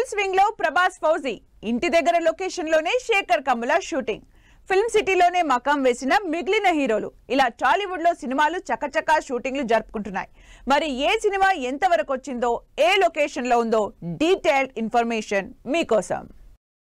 full swing లో ప్రభాస్ ఫౌజీ ఇంటి దగ్గర లొకేషన్ లోనే శేఖర్ కమ్ముల షూటింగ్ ఫిల్మ్ సిటీలోనే మకాం వేసిన మిగిలిన హీరోలు ఇలా టాలీవుడ్ లో సినిమాలు చకచకా షూటింగ్లు జరుపుకుంటున్నాయి మరి ఏ సినిమా ఎంతవరకు వచ్చిందో ఏ లొకేషన్ లో ఉందో డీటెయిల్డ్ ఇన్ఫర్మేషన్ మీకోసం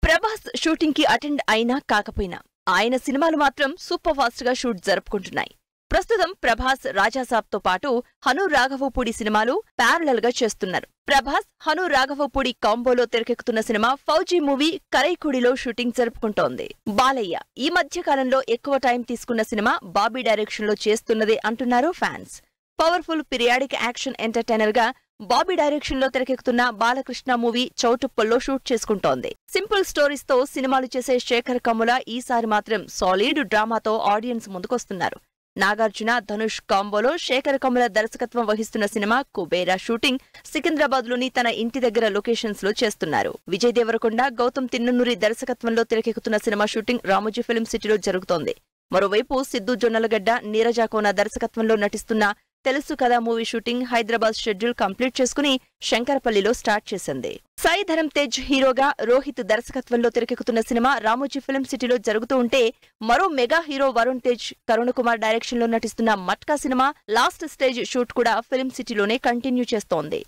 ప్రభాస్ షూటింగ్ కి అటెండ్ అయినా కాకపోయినా ఆయన సినిమాలు మాత్రం సూపర్ ఫాస్ట్ గా షూట్ జరుపుకుంటున్నాయి ప్రస్తుతం ప్రభాస్ రాజాసాబ్తో పాటు హను రాఘవపూడి సినిమాలు ప్యారలల్ గా చేస్తున్నారు ప్రభాస్ హను రాఘవపూడి కాంబోలో తెరకెక్కుతున్న సినిమా ఫౌజీ మూవీ కరైకుడిలో షూటింగ్ జరుపుకుంటోంది బాలయ్య ఈ మధ్య కాలంలో ఎక్కువ టైం తీసుకున్న సినిమా బాబీ డైరెక్షన్ లో చేస్తున్నదే అంటున్నారు fans powerful periodic action entertainer గా బాబీ డైరెక్షన్ లో తెరకెక్కుతున్న బాలకృష్ణ మూవీ చౌటుప్పల్లో షూట్ చేసుకుంటోంది సింపుల్ స్టోరీస్ తో సినిమాలు చేసే శేఖర్ కమ్ముల ఈసారి మాత్రం సాలిడ్ డ్రామాతో ఆడియన్స్ ముందుకొస్తున్నారు నాగార్జున ధనుష్ కాంబోలో శేఖర్ కమల దర్శకత్వం వహిస్తున్న సినిమా కుబేరా షూటింగ్ సికింద్రాబాద్ లోని తన ఇంటి దగ్గర లొకేషన్స్ లో చేస్తున్నారు విజయ్ దేవరకొండ గౌతమ్ తిన్ననూరి దర్శకత్వంలో తెరకెక్కుతున్న సినిమా షూటింగ్ రామోజీ ఫిల్మ్ సిటీలో జరుగుతోంది మరోవైపు సిద్దు జొన్నలగడ్డ నీరజాకోన దర్శకత్వంలో నటిస్తున్న Telusu Kada movie shooting Hyderabad schedule complete చేసుకుని శంకరపల్లిలో స్టార్ట్ చేసింది సాయి ధరం తేజ్ హీరోగా రోహిత్ దర్శకత్వంలో తెరకెక్కుతున్న సినిమా రామోజీ ఫిలిం సిటీలో జరుగుతూ ఉంటే మరో mega hero Varun Tej Karun Kumar direction లో నటిస్తున్న మట్కా సినిమా లాస్ట్ స్టేజ్ షూట్ కూడా ఫిల్మ్ సిటీలోనే కంటిన్యూ చేస్తోంది